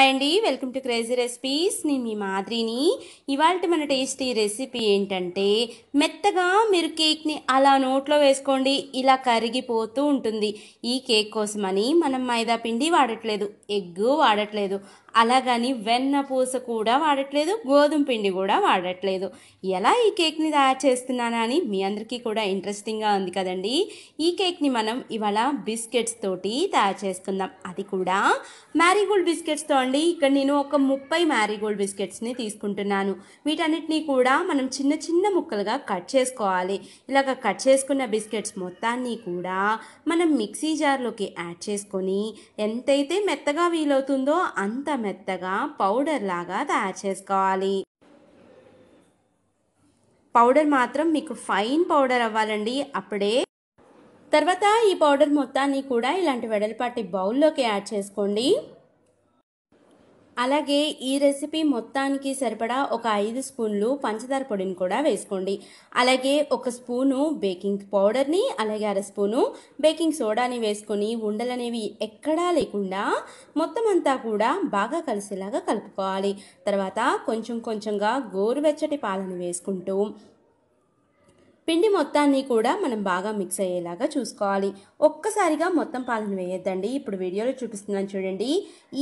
hi అండి welcome to crazy recipes నేను మీ మాదిరిని ఇవాళ మన టేస్టీ రెసిపీ ఏంటంటే మెత్తగా మీరు కేక్ని అలా నోట్లో వేసుకోండి ఇలా కరిగిపోతూ ఉంటుంది ఈ కేక్ కోసమని మనం మైదా పిండి వాడట్లేదు ఎగ్గు వాడట్లేదు అలాగని వెన్న పూస కూడా వాడట్లేదు గోధుమ పిండి కూడా వాడట్లేదు ఎలా ఈ కేక్ని తయారు చేస్తున్నానా అని మీ అందరికీ కూడా ఇంట్రెస్టింగ్గా ఉంది కదండి ఈ కేక్ని మనం ఇవాళ బిస్కెట్స్ తోటి తయారు చేసుకుందాం అది కూడా మ్యారీగోల్డ్ బిస్కెట్స్తో అండి ఇక్కడ నేను ఒక ముప్పై మ్యారీగోల్డ్ బిస్కెట్స్ని తీసుకుంటున్నాను వీటన్నిటినీ కూడా మనం చిన్న చిన్న ముక్కలుగా కట్ చేసుకోవాలి ఇలాగ కట్ చేసుకున్న బిస్కెట్స్ మొత్తాన్ని కూడా మనం మిక్సీ జార్లోకి యాడ్ చేసుకొని ఎంతైతే మెత్తగా వీలవుతుందో అంత మెత్తగా పౌడర్ లాగా తయారు చేసుకోవాలి పౌడర్ మాత్రం మీకు ఫైన్ పౌడర్ అవ్వాలండి అప్పుడే తర్వాత ఈ పౌడర్ మొత్తాన్ని కూడా ఇలాంటి వెడల్పాటి బౌల్లోకి యాడ్ చేసుకోండి అలాగే ఈ రెసిపీ మొత్తానికి సరిపడా ఒక ఐదు స్పూన్లు పంచదార పొడిని కూడా వేసుకోండి అలాగే ఒక స్పూను బేకింగ్ పౌడర్ని అలాగే అర స్పూను బేకింగ్ సోడాని వేసుకొని ఉండలనేవి ఎక్కడా లేకుండా మొత్తం అంతా కూడా బాగా కలిసేలాగా కలుపుకోవాలి తర్వాత కొంచెం కొంచెంగా గోరువెచ్చటి పాలను వేసుకుంటూ పిండి మొత్తాన్ని కూడా మనం బాగా మిక్స్ అయ్యేలాగా చూసుకోవాలి ఒక్కసారిగా మొత్తం పాలను వేయొద్దండి ఇప్పుడు వీడియోలో చూపిస్తున్నాను చూడండి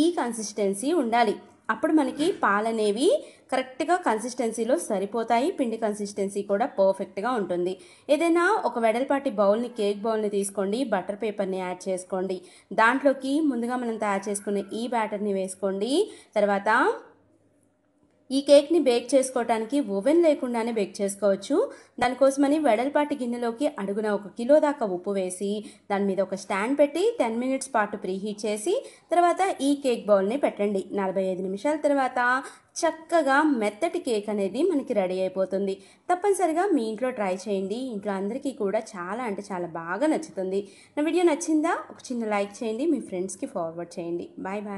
ఈ కన్సిస్టెన్సీ ఉండాలి అప్పుడు మనకి పాలనేవి కరెక్ట్గా కన్సిస్టెన్సీలో సరిపోతాయి పిండి కన్సిస్టెన్సీ కూడా పర్ఫెక్ట్గా ఉంటుంది ఏదైనా ఒక వెడల్పాటి బౌల్ని కేక్ బౌల్ని తీసుకోండి బటర్ పేపర్ని యాడ్ చేసుకోండి దాంట్లోకి ముందుగా మనం తయారు చేసుకునే ఈ బ్యాటర్ని వేసుకోండి తర్వాత ఈ కేక్ని బేక్ చేసుకోవటానికి ఓవెన్ లేకుండానే బేక్ చేసుకోవచ్చు దానికోసమని వెడల్పాటి గిన్నెలోకి అడుగున ఒక కిలో దాకా ఉప్పు వేసి దాని మీద ఒక స్టాండ్ పెట్టి టెన్ మినిట్స్ పాటు ప్రీహీట్ చేసి తర్వాత ఈ కేక్ బౌల్ని పెట్టండి నలభై ఐదు నిమిషాల తర్వాత చక్కగా మెత్తటి కేక్ అనేది మనకి రెడీ అయిపోతుంది తప్పనిసరిగా మీ ఇంట్లో ట్రై చేయండి ఇంట్లో అందరికీ కూడా చాలా అంటే చాలా బాగా నచ్చుతుంది నా వీడియో నచ్చిందా ఒక చిన్న లైక్ చేయండి మీ ఫ్రెండ్స్కి ఫార్వర్డ్ చేయండి బాయ్ బాయ్